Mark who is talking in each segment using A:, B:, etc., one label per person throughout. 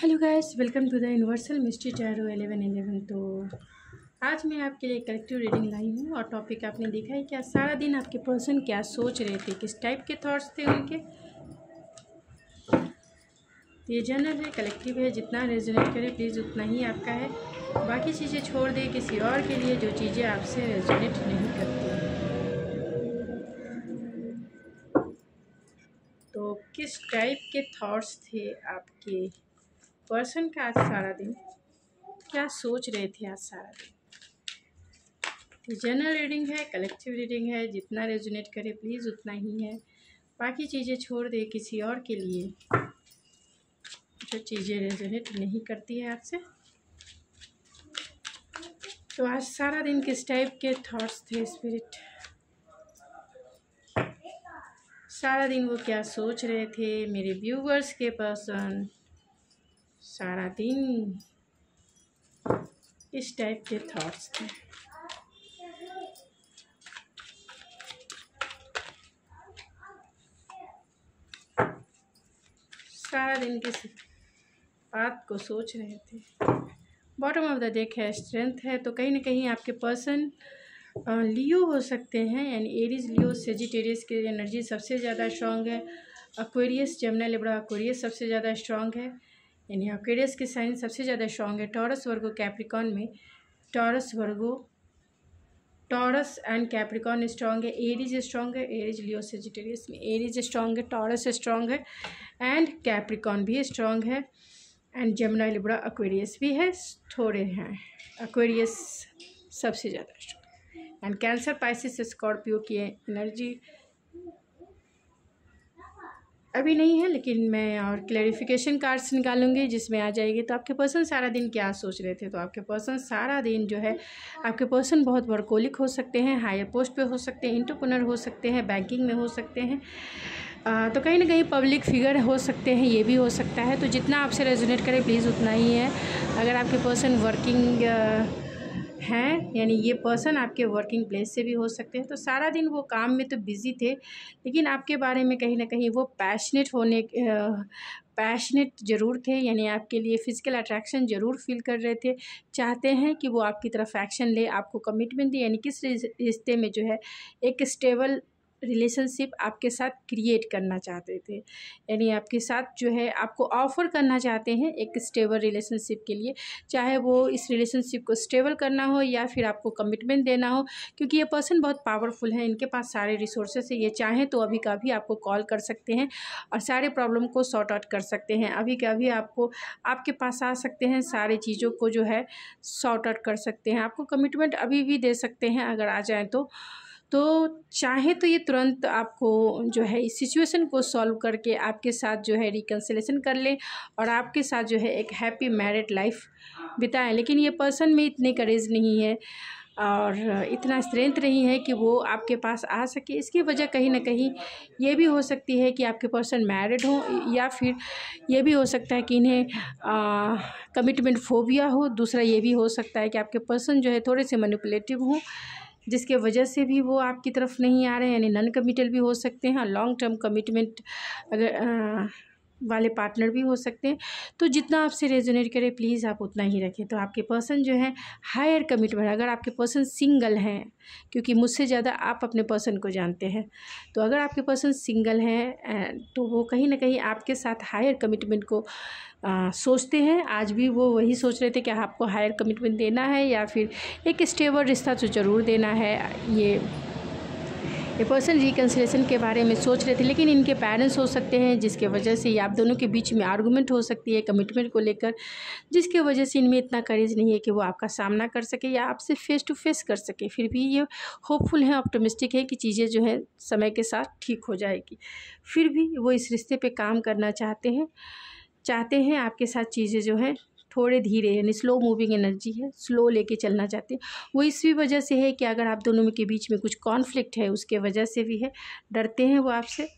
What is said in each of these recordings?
A: hello guys welcome to the universal mystery tarot eleven eleven तो आज मैं आपके लिए कलेक्टिव रीडिंग लाई हूँ और टॉपिक आपने देखा है क्या सारा दिन आपके पर्सन क्या सोच रहे थे किस टाइप के थॉट्स थे उनके ये जनरल है कलेक्टिव है जितना रेजोनेट करे प्लीज़ उतना ही आपका है बाकी चीज़ें छोड़ दें किसी और के लिए जो चीज़ें आपसे रेजोनेट नहीं करती तो किस टाइप के थॉट्स थे आपके पर्सन का आज सारा दिन क्या सोच रहे थे आज सारा दिन जनरल रीडिंग है कलेक्टिव रीडिंग है जितना रेजुनेट करे प्लीज़ उतना ही है बाकी चीज़ें छोड़ दे किसी और के लिए जो चीज़ें रेजुनेट नहीं करती है आपसे तो आज सारा दिन किस टाइप के थॉट्स थे स्पिरिट सारा दिन वो क्या सोच रहे थे मेरे व्यूवर्स के पर्सन सारा दिन इस टाइप के थॉट्स थे सारा दिन किस बात को सोच रहे थे बॉटम ऑफ द डेक है स्ट्रेंथ है तो कहीं ना कहीं आपके पर्सन लियो हो सकते हैं यानी एरीज लियो सेजिटेरियस की एनर्जी सबसे ज़्यादा स्ट्रांग है अक्वेरियस जमना लिबड़ा अक्वेरियस सबसे ज़्यादा स्ट्रॉन्ग है यानी अकेरियस के साइन सबसे ज़्यादा स्ट्रॉन्ग है टॉरस वर्गो कैप्रिकॉन में Taurus Virgo Taurus and Capricorn strong है एरीज स्ट्रॉन्ग है एरीज लियो सेजिटेरियस में एरीज स्ट्रॉन्ग है टॉरस स्ट्रॉन्ग है एंड कैप्रिकॉन भी स्ट्रॉन्ग है एंड जमुना लिब्रा अक्वेरियस भी है थोड़े हैं अक्वेरियस सबसे ज़्यादा strong and Cancer Pisces Scorpio की एनर्जी अभी नहीं है लेकिन मैं और क्लेरिफिकेशन कार्ड्स निकालूंगी जिसमें आ जाएगी तो आपके पर्सन सारा दिन क्या सोच रहे थे तो आपके पर्सन सारा दिन जो है आपके पर्सन बहुत वर्कोलिक हो सकते हैं हायर पोस्ट पे हो सकते हैं इंटरप्रनर हो सकते हैं बैंकिंग में हो सकते हैं आ, तो कहीं ना कहीं पब्लिक फिगर हो सकते हैं ये भी हो सकता है तो जितना आपसे रेजोनेट करें प्लीज़ उतना ही है अगर आपके पर्सन वर्किंग हैं यानी ये पर्सन आपके वर्किंग प्लेस से भी हो सकते हैं तो सारा दिन वो काम में तो बिज़ी थे लेकिन आपके बारे में कहीं ना कहीं वो पैशनेट होने पैशनेट ज़रूर थे यानी आपके लिए फ़िज़िकल अट्रैक्शन ज़रूर फील कर रहे थे चाहते हैं कि वो आपकी तरफ एक्शन ले आपको कमिटमेंट दे यानी किस रिश्ते में जो है एक स्टेबल रिलेशनशिप आपके साथ क्रिएट करना चाहते थे यानी आपके साथ जो है आपको ऑफ़र करना चाहते हैं एक स्टेबल रिलेशनशिप के लिए चाहे वो इस रिलेशनशिप को स्टेबल करना हो या फिर आपको कमिटमेंट देना हो क्योंकि ये पर्सन बहुत पावरफुल है इनके पास सारे रिसोर्सेस है ये चाहें तो अभी का भी आपको कॉल कर सकते हैं और सारे प्रॉब्लम को सॉर्ट आउट कर सकते हैं अभी का भी आपको आपके पास आ सकते हैं सारे चीज़ों को जो है सॉर्ट आउट कर सकते हैं आपको कमिटमेंट अभी भी दे सकते हैं अगर आ जाएँ तो तो चाहे तो ये तुरंत आपको जो है इस सिचुएशन को सॉल्व करके आपके साथ जो है रिकन्सलेशन कर लें और आपके साथ जो है एक हैप्पी मैरिड लाइफ बिताएं लेकिन ये पर्सन में इतने करेज नहीं है और इतना स्ट्रेंथ नहीं है कि वो आपके पास आ सके इसकी वजह कहीं ना कहीं ये भी हो सकती है कि आपके पर्सन मैरिड हो या फिर ये भी हो सकता है कि इन्हें कमिटमेंट फोबिया हो दूसरा ये भी हो सकता है कि आपके पर्सन जो है थोड़े से मनिपुलेटिव हों जिसके वजह से भी वो आपकी तरफ नहीं आ रहे हैं यानी नन कमिटल भी हो सकते हैं लॉन्ग टर्म कमिटमेंट अगर वाले पार्टनर भी हो सकते हैं तो जितना आपसे रेजोनेट करे प्लीज़ आप उतना ही रखें तो आपके पर्सन जो है हायर कमिटमेंट अगर आपके पर्सन सिंगल हैं क्योंकि मुझसे ज़्यादा आप अपने पर्सन को जानते हैं तो अगर आपके पर्सन सिंगल हैं तो वो कहीं ना कहीं आपके साथ हायर कमिटमेंट को आ, सोचते हैं आज भी वो वही सोच रहे थे कि आपको हायर कमिटमेंट देना है या फिर एक स्टेबल रिश्ता तो ज़रूर देना है ये ये पर्सन रिकन्सिलेशन के बारे में सोच रहे थे लेकिन इनके पेरेंट्स हो सकते हैं जिसके वजह से आप दोनों के बीच में आर्गूमेंट हो सकती है कमिटमेंट को लेकर जिसके वजह से इनमें इतना करेज नहीं है कि वो आपका सामना कर सके या आपसे फेस टू फेस कर सके फिर भी ये होपफुल हैं ऑप्टोमिस्टिक है कि चीज़ें जो हैं समय के साथ ठीक हो जाएगी फिर भी वो इस रिश्ते पर काम करना चाहते हैं चाहते हैं आपके साथ चीज़ें जो हैं थोड़े धीरे यानी स्लो मूविंग एनर्जी है स्लो लेके चलना चाहते हैं वो इस भी वजह से है कि अगर आप दोनों के बीच में कुछ कॉन्फ्लिक्ट है उसके वजह से भी है डरते हैं वो आपसे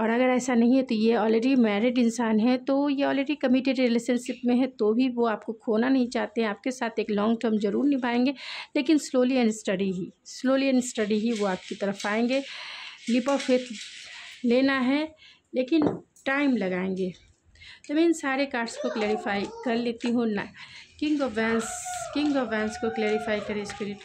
A: और अगर ऐसा नहीं है तो ये ऑलरेडी मैरिड इंसान है तो ये ऑलरेडी कमिटेड रिलेशनशिप में है तो भी वो आपको खोना नहीं चाहते हैं आपके साथ एक लॉन्ग टर्म ज़रूर निभाएंगे लेकिन स्लोली एंड स्टडी ही स्लोली एंड स्टडी ही वो आपकी तरफ आएंगे लिप ऑफ फेथ लेना है लेकिन टाइम लगाएंगे तो मतलब मैं इन सारे कार्ड्स को क्लैरिफाई कर लेती हूँ ना king of wands king of wands को क्लैरिफाई करें स्पिरिट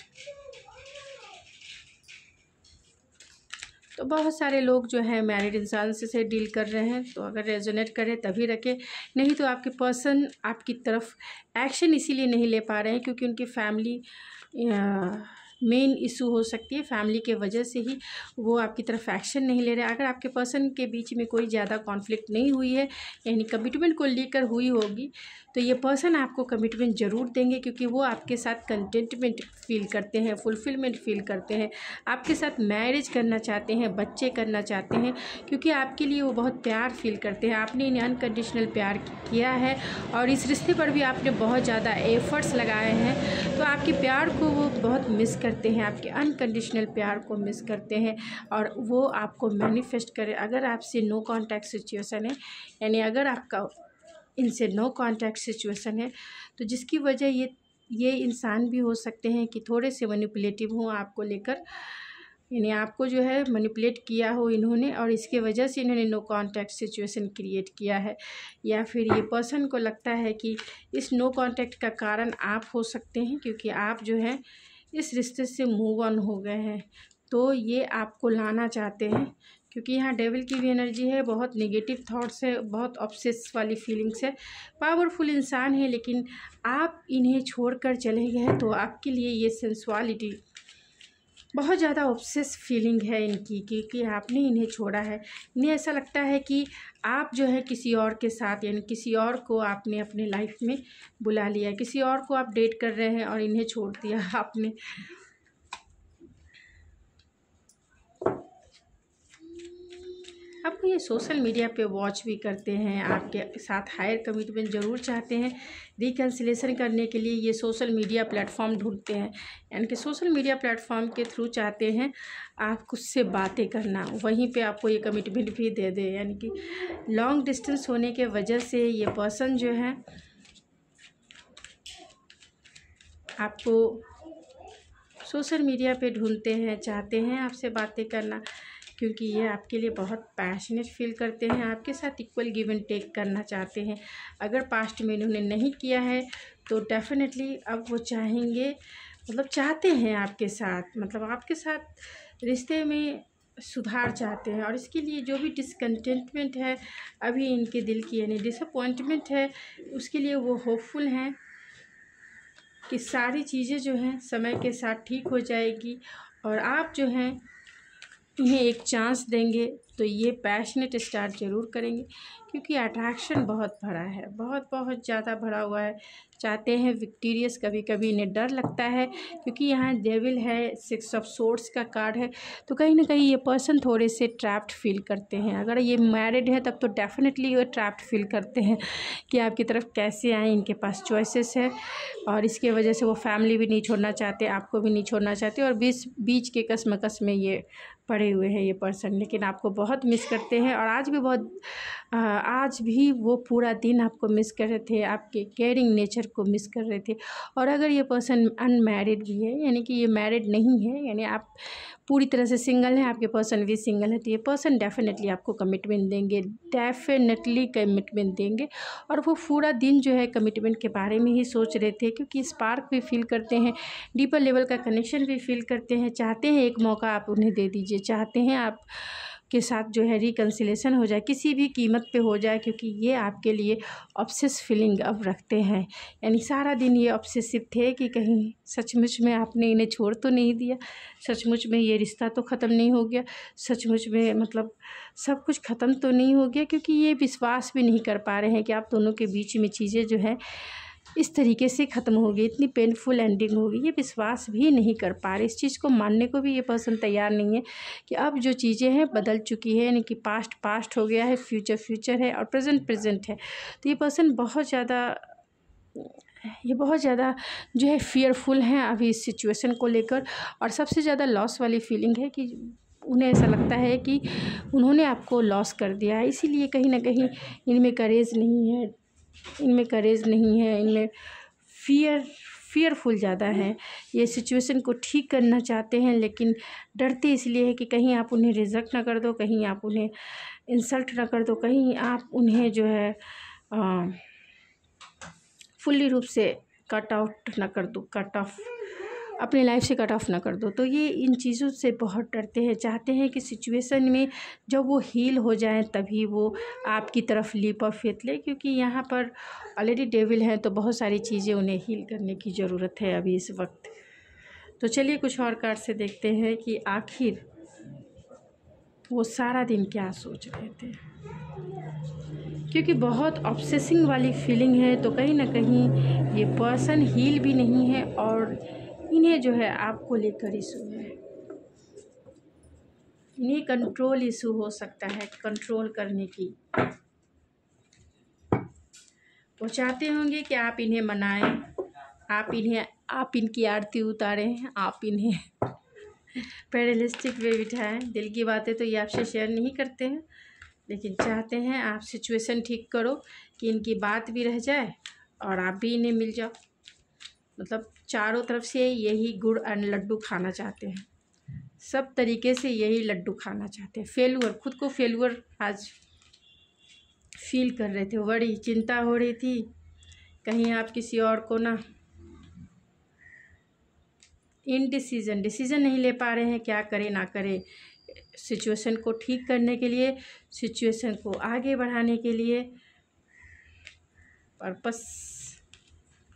A: तो बहुत सारे लोग जो हैं मैरिड इंसान से, से डील कर रहे हैं तो अगर रेजोनेट करें तभी रखें नहीं तो आपके पर्सन आपकी तरफ एक्शन इसीलिए नहीं ले पा रहे हैं क्योंकि उनकी फैमिली मेन इशू हो सकती है फैमिली के वजह से ही वो आपकी तरफ एक्शन नहीं ले रहे अगर आपके पर्सन के बीच में कोई ज़्यादा कॉन्फ्लिक्ट नहीं हुई है यानी कमिटमेंट को लेकर हुई होगी तो ये पर्सन आपको कमिटमेंट ज़रूर देंगे क्योंकि वो आपके साथ कंटेंटमेंट फील करते हैं फुलफिलमेंट फील करते हैं आपके साथ मैरिज करना चाहते हैं बच्चे करना चाहते हैं क्योंकि आपके लिए वो बहुत प्यार फील करते हैं आपने इन्हें अनकंडीशनल प्यार किया है और इस रिश्ते पर भी आपने बहुत ज़्यादा एफर्ट्स लगाए हैं तो आपके प्यार को वो बहुत मिस कर करते हैं आपके अनकंडीशनल प्यार को मिस करते हैं और वो आपको मैनिफेस्ट करें अगर आपसे नो कांटेक्ट सिचुएशन है यानी अगर आपका इनसे नो कांटेक्ट सिचुएशन है तो जिसकी वजह ये ये इंसान भी हो सकते हैं कि थोड़े से मनीपुलेटिव हों आपको लेकर यानी आपको जो है मनिपुलेट किया हो इन्होंने और इसके वजह से इन्होंने नो कांटेक्ट सिचुएशन क्रिएट किया है या फिर ये पर्सन को लगता है कि इस नो कांटेक्ट का कारण आप हो सकते हैं क्योंकि आप जो है इस रिश्ते से मूव ऑन हो गए हैं तो ये आपको लाना चाहते हैं क्योंकि यहाँ डेविल की भी एनर्जी है बहुत नेगेटिव थॉट्स है बहुत ऑब्सेस वाली फीलिंग्स है पावरफुल इंसान है लेकिन आप इन्हें छोड़कर चले गए तो आपके लिए ये सेंसुअलिटी बहुत ज़्यादा ऑब्सेस फीलिंग है इनकी कि कि आपने इन्हें छोड़ा है इन्हें ऐसा लगता है कि आप जो है किसी और के साथ यानी किसी और को आपने अपने लाइफ में बुला लिया किसी और को आप डेट कर रहे हैं और इन्हें छोड़ दिया आपने आपको ये सोशल मीडिया पे वॉच भी करते हैं आपके साथ हायर कमिटमेंट ज़रूर चाहते हैं रिकन्सिलेशन करने के लिए ये सोशल मीडिया प्लेटफॉर्म ढूंढते हैं यानी कि सोशल मीडिया प्लेटफॉर्म के थ्रू चाहते हैं आप कुछ से बातें करना वहीं पे आपको ये कमिटमेंट भी दे दे यानी कि लॉन्ग डिस्टेंस होने के वजह से ये पर्सन जो है आपको सोशल मीडिया पे ढूंढते हैं चाहते हैं आपसे बातें करना क्योंकि ये आपके लिए बहुत पैशनेट फील करते हैं आपके साथ इक्वल गिव एंड टेक करना चाहते हैं अगर पास्ट में इन्होंने नहीं किया है तो डेफिनेटली अब वो चाहेंगे मतलब चाहते हैं आपके साथ मतलब आपके साथ रिश्ते में सुधार चाहते हैं और इसके लिए जो भी डिसकंटेंटमेंट है अभी इनके दिल की यानी डिसअपॉइंटमेंट है उसके लिए वो होपफुल हैं कि सारी चीज़ें जो हैं समय के साथ ठीक हो जाएगी और आप जो हैं तुम्हें एक चांस देंगे तो ये पैशनेट स्टार्ट ज़रूर करेंगे क्योंकि अट्रैक्शन बहुत भरा है बहुत बहुत ज़्यादा भरा हुआ है चाहते हैं विक्टीरियस कभी कभी इन्हें डर लगता है क्योंकि यहाँ डेविल है सिक्स ऑफ सोर्स का कार्ड है तो कहीं ना कहीं ये पर्सन थोड़े से ट्रैप्ड फील करते हैं अगर ये मैरिड है तब तो डेफिनेटली वो ट्रैप्ड फील करते हैं कि आपकी तरफ कैसे आएँ इनके पास चॉइसेस है और इसके वजह से वो फैमिली भी नहीं छोड़ना चाहते आपको भी नहीं छोड़ना चाहते और बीच बीच के कस में ये पड़े हुए हैं ये पर्सन लेकिन आपको बहुत मिस करते हैं और आज भी बहुत आ, आज भी वो पूरा दिन आपको मिस कर रहे थे आपके केयरिंग नेचर को मिस कर रहे थे और अगर ये पर्सन अनमैरिड भी है यानी कि ये मैरिड नहीं है यानी आप पूरी तरह से सिंगल हैं आपके पर्सन भी सिंगल है तो ये पर्सन डेफिनेटली आपको कमिटमेंट देंगे डेफिनेटली कमिटमेंट देंगे और वो पूरा दिन जो है कमिटमेंट के बारे में ही सोच रहे थे क्योंकि स्पार्क भी फील करते हैं डीपर लेवल का कनेक्शन भी फील करते हैं चाहते हैं एक मौका आप उन्हें दे दीजिए चाहते हैं आप के साथ जो है रिकन्सिलेशन हो जाए किसी भी कीमत पे हो जाए क्योंकि ये आपके लिए ऑब्सेस फीलिंग अब रखते हैं यानी सारा दिन ये ऑब्सेसिव थे कि कहीं सचमुच में आपने इन्हें छोड़ तो नहीं दिया सचमुच में ये रिश्ता तो ख़त्म नहीं हो गया सचमुच में मतलब सब कुछ ख़त्म तो नहीं हो गया क्योंकि ये विश्वास भी नहीं कर पा रहे हैं कि आप दोनों के बीच में चीज़ें जो हैं इस तरीके से ख़त्म होगी इतनी पेनफुल एंडिंग होगी ये विश्वास भी नहीं कर पा रहे इस चीज़ को मानने को भी ये पर्सन तैयार नहीं है कि अब जो चीज़ें हैं बदल चुकी है यानी कि पास्ट पास्ट हो गया है फ्यूचर फ्यूचर है और प्रेजेंट प्रेजेंट है तो ये पर्सन बहुत ज़्यादा ये बहुत ज़्यादा जो है फियरफुल हैं अभी इस सिचुएशन को लेकर और सबसे ज़्यादा लॉस वाली फीलिंग है कि उन्हें ऐसा लगता है कि उन्होंने आपको लॉस कर दिया है इसीलिए कहीं ना कहीं इनमें करेज नहीं है इनमें करेज नहीं है इनमें फियर फियरफुल ज़्यादा हैं ये सिचुएशन को ठीक करना चाहते हैं लेकिन डरते इसलिए है कि कहीं आप उन्हें रिजेक्ट ना कर दो कहीं आप उन्हें इंसल्ट ना कर दो कहीं आप उन्हें जो है फुल्ली रूप से कट आउट ना कर दो कट ऑफ अपने लाइफ से कट ऑफ ना कर दो तो ये इन चीज़ों से बहुत डरते हैं चाहते हैं कि सिचुएशन में जब वो हील हो जाए तभी वो आपकी तरफ लीप ऑफ फेथ ले क्योंकि यहाँ पर ऑलरेडी डेविल हैं तो बहुत सारी चीज़ें उन्हें हील करने की ज़रूरत है अभी इस वक्त तो चलिए कुछ और कार्ड से देखते हैं कि आखिर वो सारा दिन क्या सोच रहे थे क्योंकि बहुत ऑब्सेसिंग वाली फीलिंग है तो कहीं ना कहीं ये पर्सन हील भी नहीं है और इन्हें जो है आपको लेकर इशू है इन्हें कंट्रोल इशू हो सकता है कंट्रोल करने की वो चाहते होंगे कि आप इन्हें मनाएं आप इन्हें आप इनकी आरती उतारें आप इन्हें पैरलिस्टिक वे बिठाएं दिल की बातें तो ये आपसे शेयर नहीं करते हैं लेकिन चाहते हैं आप सिचुएशन ठीक करो कि इनकी बात भी रह जाए और आप भी इन्हें मिल जाओ मतलब चारों तरफ से यही गुड़ एंड लड्डू खाना चाहते हैं सब तरीके से यही लड्डू खाना चाहते हैं फेलुअर खुद को फेलुअर आज फील कर रहे थे बड़ी चिंता हो रही थी कहीं आप किसी और को ना डिसीज़न डिसीजन नहीं ले पा रहे हैं क्या करें ना करें सिचुएशन को ठीक करने के लिए सिचुएशन को आगे बढ़ाने के लिए पर्पस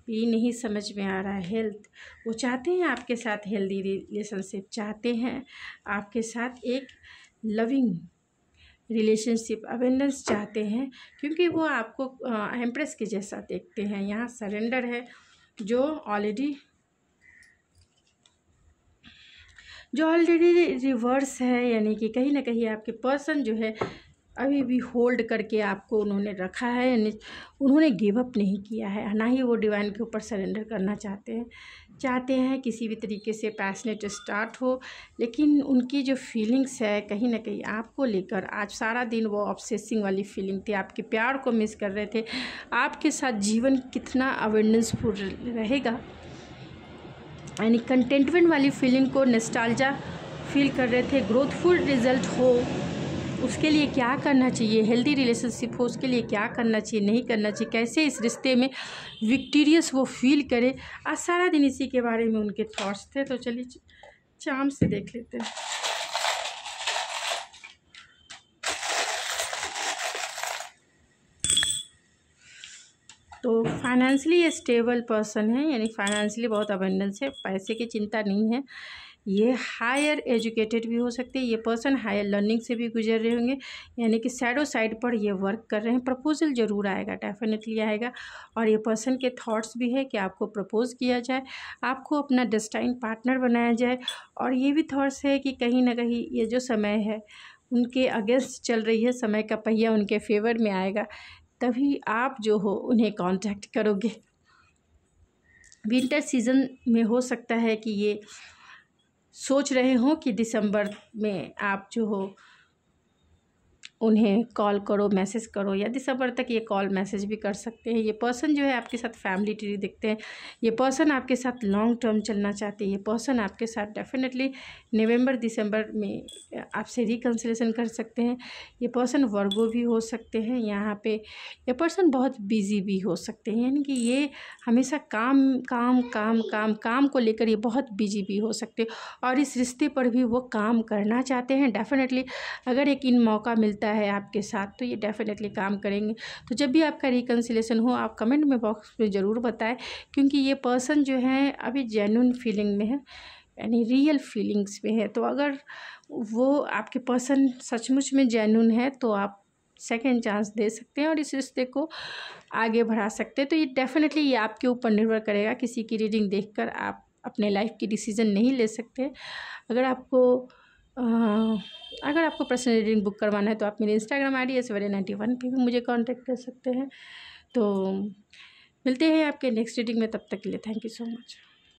A: ये नहीं समझ में आ रहा है हेल्थ वो चाहते हैं आपके साथ हेल्दी रिलेशनशिप चाहते हैं आपके साथ एक लविंग रिलेशनशिप अवेयरनेस चाहते हैं क्योंकि वो आपको एम्प्रेस के जैसा देखते हैं यहाँ सरेंडर है जो ऑलरेडी जो ऑलरेडी रिवर्स है यानी कि कहीं ना कहीं आपके पर्सन जो है अभी भी होल्ड करके आपको उन्होंने रखा है उन्होंने गिव अप नहीं किया है ना ही वो डिवाइन के ऊपर सरेंडर करना चाहते हैं चाहते हैं किसी भी तरीके से पैसनेट स्टार्ट हो लेकिन उनकी जो फीलिंग्स है कहीं ना कहीं आपको लेकर आज सारा दिन वो ऑब्सेसिंग वाली फीलिंग थी आपके प्यार को मिस कर रहे थे आपके साथ जीवन कितना अवेयरनेसफुल रहेगा यानी कंटेंटमेंट वाली फीलिंग को नस्टालजा फील कर रहे थे ग्रोथफुल रिजल्ट हो उसके लिए क्या करना चाहिए हेल्दी रिलेशनशिप हो उसके लिए क्या करना चाहिए नहीं करना चाहिए कैसे इस रिश्ते में विक्टीरियस वो फील करे आज सारा दिन इसी के बारे में उनके थॉट्स थे तो चलिए चाम से देख लेते हैं तो फाइनेंशली स्टेबल पर्सन है यानी फाइनेंशली बहुत अबेंडेंस है पैसे की चिंता नहीं है ये हायर एजुकेटेड भी हो सकते हैं ये पर्सन हायर लर्निंग से भी गुजर रहे होंगे यानी कि सैडो साइड पर ये वर्क कर रहे हैं प्रपोजल ज़रूर आएगा डेफिनेटली आएगा और ये पर्सन के थॉट्स भी है कि आपको प्रपोज़ किया जाए आपको अपना डेस्टाइन पार्टनर बनाया जाए और ये भी थॉट्स है कि कहीं ना कहीं ये जो समय है उनके अगेंस्ट चल रही है समय का पहिया उनके फेवर में आएगा तभी आप जो हो उन्हें कॉन्टैक्ट करोगे विंटर सीज़न में हो सकता है कि ये सोच रहे हों कि दिसंबर में आप जो हो उन्हें कॉल करो मैसेज करो या दिसंबर तक ये कॉल मैसेज भी कर सकते हैं ये पर्सन जो है आपके साथ फैमिली ट्री दिखते हैं ये पर्सन आपके साथ लॉन्ग टर्म चलना चाहते हैं ये पर्सन आपके साथ डेफिनेटली नवंबर दिसंबर में आपसे रिकन्सलेशन कर सकते हैं ये पर्सन वर्गो भी हो सकते हैं यहाँ पे ये पर्सन बहुत बिजी भी हो सकते हैं यानी कि ये हमेशा काम काम काम काम काम को लेकर ये बहुत बिजी भी हो सकते हैं और इस रिश्ते पर भी वो काम करना चाहते हैं डेफिनेटली अगर एक इन मौका मिलता है है आपके साथ तो ये डेफ़िनेटली काम करेंगे तो जब भी आपका रिकन्सिलेशन हो आप कमेंट में बॉक्स में ज़रूर बताएं क्योंकि ये पर्सन जो है अभी जेन्यून फीलिंग में है यानी रियल फीलिंग्स में है तो अगर वो आपके पर्सन सचमुच में जेन्यून है तो आप सेकेंड चांस दे सकते हैं और इस रिश्ते को आगे बढ़ा सकते हैं तो ये डेफिनेटली ये आपके ऊपर निर्भर करेगा किसी की रीडिंग देखकर आप अपने लाइफ की डिसीज़न नहीं ले सकते अगर आपको अगर आपको पर्सनल रीडिंग बुक करवाना है तो आप मेरे इंस्टाग्राम आई डी एस वाले नाइन्टी वन पर भी मुझे कॉन्टैक्ट कर सकते हैं तो मिलते हैं आपके नेक्स्ट रीडिंग में तब तक के लिए थैंक यू सो मच